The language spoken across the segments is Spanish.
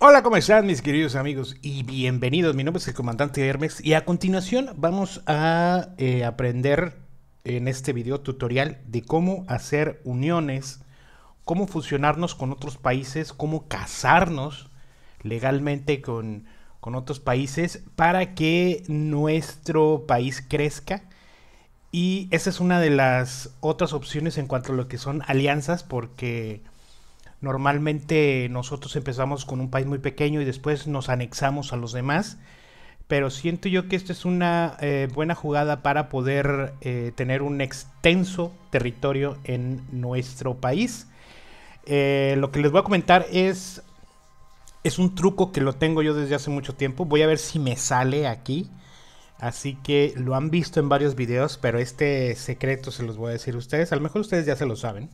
Hola, ¿cómo están mis queridos amigos? Y bienvenidos, mi nombre es el comandante Hermes y a continuación vamos a eh, aprender en este video tutorial de cómo hacer uniones, cómo fusionarnos con otros países, cómo casarnos legalmente con, con otros países para que nuestro país crezca. Y esa es una de las otras opciones en cuanto a lo que son alianzas porque Normalmente nosotros empezamos con un país muy pequeño y después nos anexamos a los demás. Pero siento yo que esta es una eh, buena jugada para poder eh, tener un extenso territorio en nuestro país. Eh, lo que les voy a comentar es, es un truco que lo tengo yo desde hace mucho tiempo. Voy a ver si me sale aquí. Así que lo han visto en varios videos, pero este secreto se los voy a decir a ustedes. A lo mejor ustedes ya se lo saben.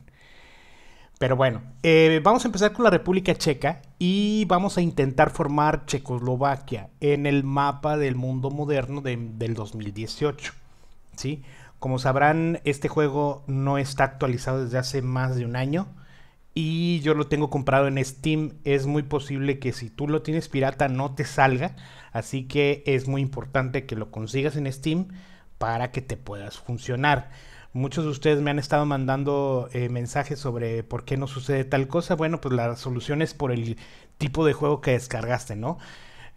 Pero bueno, eh, vamos a empezar con la República Checa y vamos a intentar formar Checoslovaquia en el mapa del mundo moderno del 2018. ¿sí? Como sabrán, este juego no está actualizado desde hace más de un año y yo lo tengo comprado en Steam. Es muy posible que si tú lo tienes pirata no te salga, así que es muy importante que lo consigas en Steam para que te puedas funcionar. Muchos de ustedes me han estado mandando eh, mensajes sobre por qué no sucede tal cosa. Bueno, pues la solución es por el tipo de juego que descargaste, ¿no?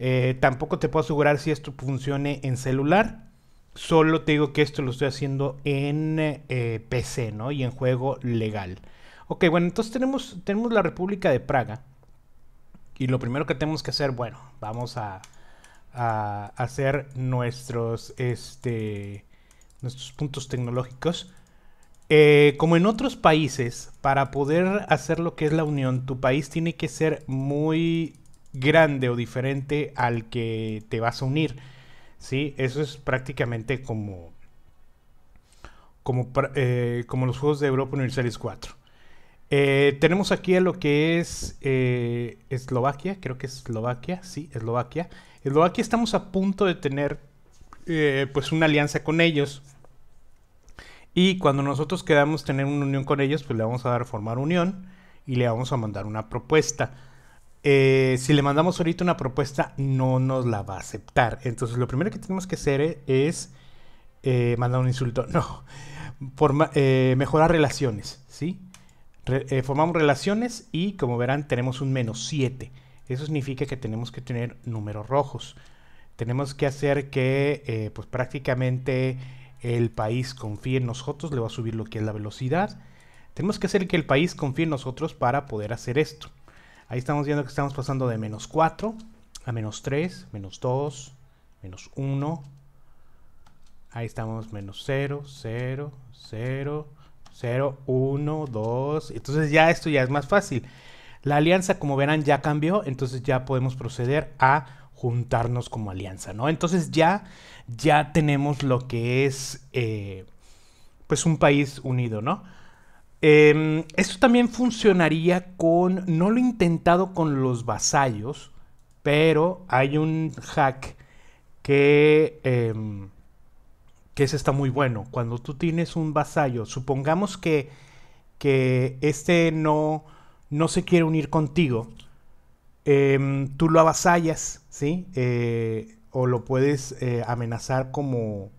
Eh, tampoco te puedo asegurar si esto funcione en celular. Solo te digo que esto lo estoy haciendo en eh, PC, ¿no? Y en juego legal. Ok, bueno, entonces tenemos, tenemos la República de Praga. Y lo primero que tenemos que hacer, bueno, vamos a, a hacer nuestros, este, nuestros puntos tecnológicos. Eh, como en otros países, para poder hacer lo que es la unión, tu país tiene que ser muy grande o diferente al que te vas a unir. ¿sí? Eso es prácticamente como, como, eh, como los Juegos de Europa Universalis 4. Eh, tenemos aquí a lo que es Eslovaquia, creo que es Eslovaquia, sí, Eslovaquia. Eslovaquia estamos a punto de tener pues una alianza con ellos. Y cuando nosotros queramos tener una unión con ellos, pues le vamos a dar formar unión y le vamos a mandar una propuesta. Eh, si le mandamos ahorita una propuesta, no nos la va a aceptar. Entonces, lo primero que tenemos que hacer e-, es eh, mandar un insulto. No, Forma, eh, mejorar relaciones, ¿sí? formamos relaciones y, como verán, tenemos un menos 7. Eso significa que tenemos que tener números rojos. Tenemos que hacer que, pues prácticamente el país confíe en nosotros, le va a subir lo que es la velocidad. Tenemos que hacer que el país confíe en nosotros para poder hacer esto. Ahí estamos viendo que estamos pasando de menos 4 a menos 3, menos 2, menos 1. Ahí estamos menos 0, 0, 0, 0, 1, 2. Entonces ya esto ya es más fácil. La alianza, como verán, ya cambió, entonces ya podemos proceder a juntarnos como alianza, ¿no? Entonces ya, ya tenemos lo que es, eh, pues, un país unido, ¿no? Em, esto también funcionaría con, no lo he intentado con los vasallos, pero hay un hack que, em, que ese está muy bueno. Cuando tú tienes un vasallo, supongamos que, que este no no se quiere unir contigo, em, tú lo avasallas, ¿sí? Eh, o lo puedes eh, amenazar como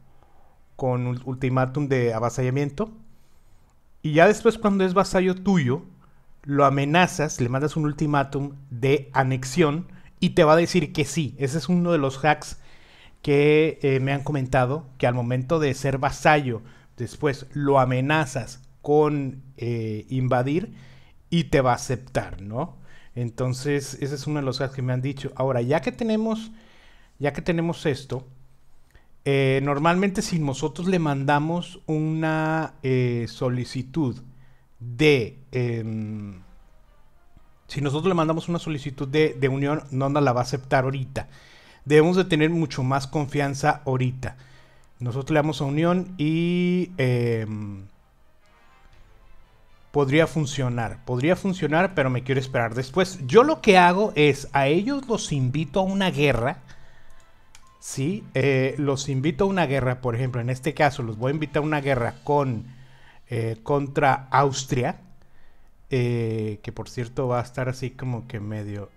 con un ultimátum de avasallamiento. Y ya después cuando es vasallo tuyo, lo amenazas, le mandas un ultimátum de anexión y te va a decir que sí. Ese es uno de los hacks que eh, me han comentado, que al momento de ser vasallo, después lo amenazas con invadir, y te va a aceptar, ¿no? Entonces, ese es uno de los casos que me han dicho. Ahora, ya que tenemos, ya que tenemos esto, eh, normalmente si nosotros le mandamos una eh, solicitud de... Em, si nosotros le mandamos una solicitud de, de unión, nos la va a aceptar ahorita. Debemos de tener mucho más confianza ahorita. Nosotros le damos a unión y... Em, podría funcionar, podría funcionar, pero me quiero esperar después. Yo lo que hago es, a ellos los invito a una guerra, ¿sí? Eh, los invito a una guerra, por ejemplo, en este caso los voy a invitar a una guerra con, eh, contra Austria, eh, que por cierto va a estar así como que medio,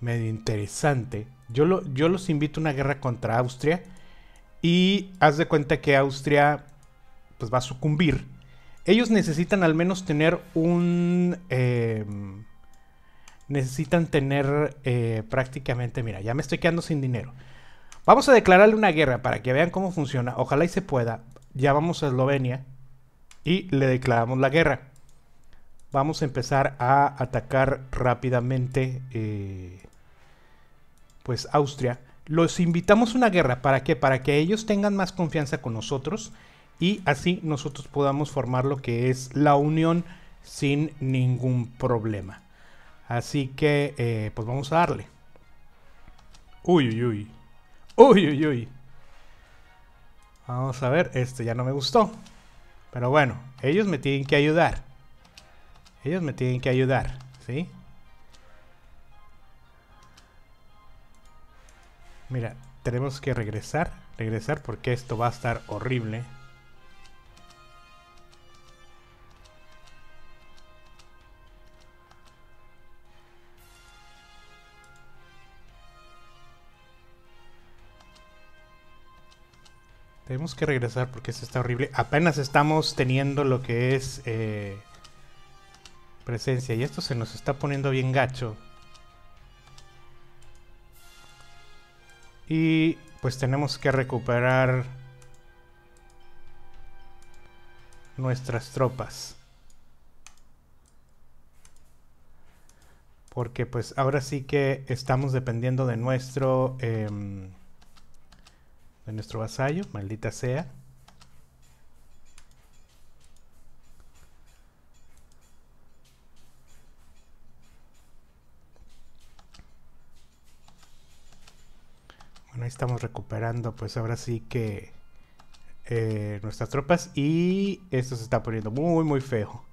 medio interesante. Yo, lo, yo los invito a una guerra contra Austria y haz de cuenta que Austria pues va a sucumbir ellos necesitan al menos tener un... Em, necesitan tener eh, prácticamente, mira, ya me estoy quedando sin dinero. Vamos a declararle una guerra para que vean cómo funciona. Ojalá y se pueda. Ya vamos a Eslovenia y le declaramos la guerra. Vamos a empezar a atacar rápidamente eh, pues Austria. Los invitamos a una guerra. ¿Para qué? Para que ellos tengan más confianza con nosotros y así nosotros podamos formar lo que es la unión sin ningún problema. Así que, eh, pues vamos a darle. Uy, uy, uy. Uy, uy, uy. Vamos a ver, este ya no me gustó. Pero bueno, ellos me tienen que ayudar. Ellos me tienen que ayudar, ¿sí? Mira, tenemos que regresar. Regresar porque esto va a estar horrible. Tenemos que regresar porque esto está horrible. Apenas estamos teniendo lo que es eh, presencia. Y esto se nos está poniendo bien gacho. Y pues tenemos que recuperar nuestras tropas. Porque pues ahora sí que estamos dependiendo de nuestro... Em, de nuestro vasallo, maldita sea. Bueno, ahí estamos recuperando, pues ahora sí que eh, nuestras tropas y esto se está poniendo muy, muy feo.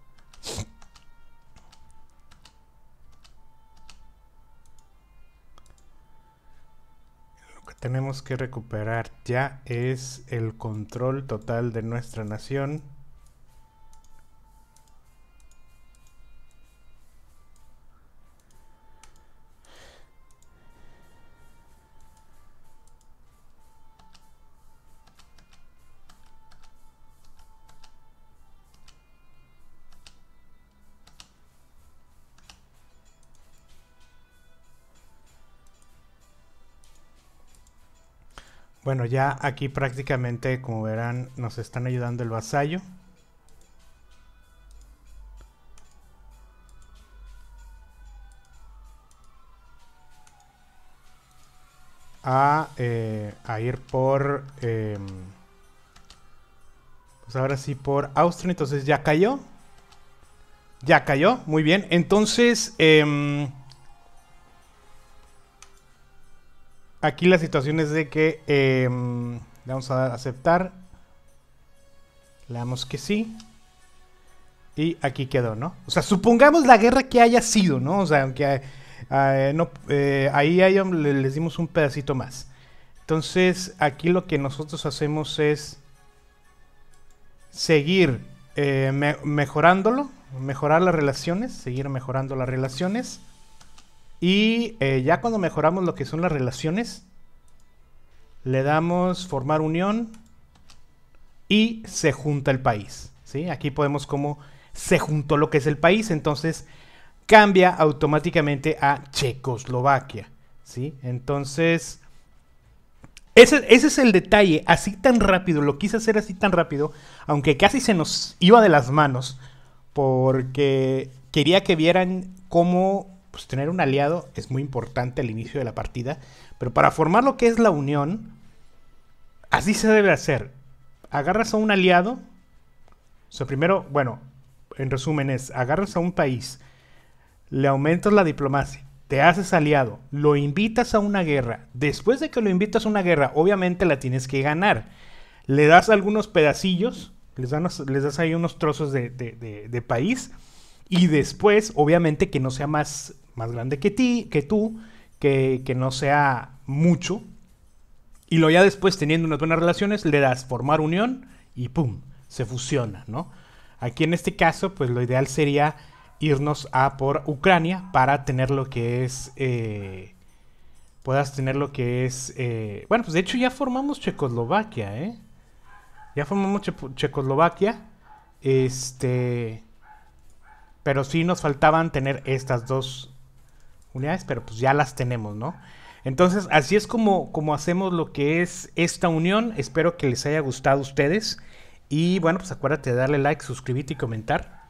tenemos que recuperar ya es el control total de nuestra nación Bueno, ya aquí prácticamente, como verán, nos están ayudando el vasallo. A, eh, ir por... Em, pues ahora sí por Austria. Entonces ya cayó. Ya cayó. Muy bien. Entonces... Em, Aquí la situación es de que em, le vamos a aceptar. Le damos que sí. Y aquí quedó, ¿no? O sea, supongamos la guerra que haya sido, ¿no? O sea, aunque eh, eh, eh, ahí les dimos un pedacito más. Entonces, aquí lo que nosotros hacemos es seguir mejorándolo, mejorar las relaciones, seguir mejorando las relaciones. Y eh, ya cuando mejoramos lo que son las relaciones, le damos formar unión y se junta el país. ¿sí? Aquí podemos como se juntó lo que es el país, entonces cambia automáticamente a Checoslovaquia. ¿sí? Entonces, ese, ese, es el detalle, así tan rápido, lo quise hacer así tan rápido, aunque casi se nos iba de las manos, porque quería que vieran cómo pues tener un aliado es muy importante al inicio de la partida, pero para formar lo que es la unión, así se debe hacer. Agarras a un aliado, o sea, primero, bueno, en resumen es, agarras a un país, le aumentas la diplomacia, te haces aliado, lo invitas a una guerra. Después de que lo invitas a una guerra, obviamente la tienes que ganar. Le das algunos pedacillos, les, das ahí unos trozos de, país. Y después, obviamente, que no sea más más grande que ti, que tú, que, no sea mucho. Y lo ya después, teniendo unas buenas relaciones, le das formar unión y ¡pum! Se fusiona, ¿no? Aquí en este caso, pues lo ideal sería irnos a por Ucrania para tener lo que es... Eh, puedas tener lo que es... Eh, bueno, pues de hecho ya formamos Checoslovaquia, ¿eh? Ya formamos Checoslovaquia. Este... Pero sí nos faltaban tener estas dos unidades, pero pues ya las tenemos, ¿no? Entonces, así es como, como hacemos lo que es esta unión. Espero que les haya gustado a ustedes. Y bueno, pues acuérdate de darle like, suscribirte y comentar.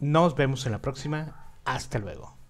Nos vemos en la próxima. Hasta luego.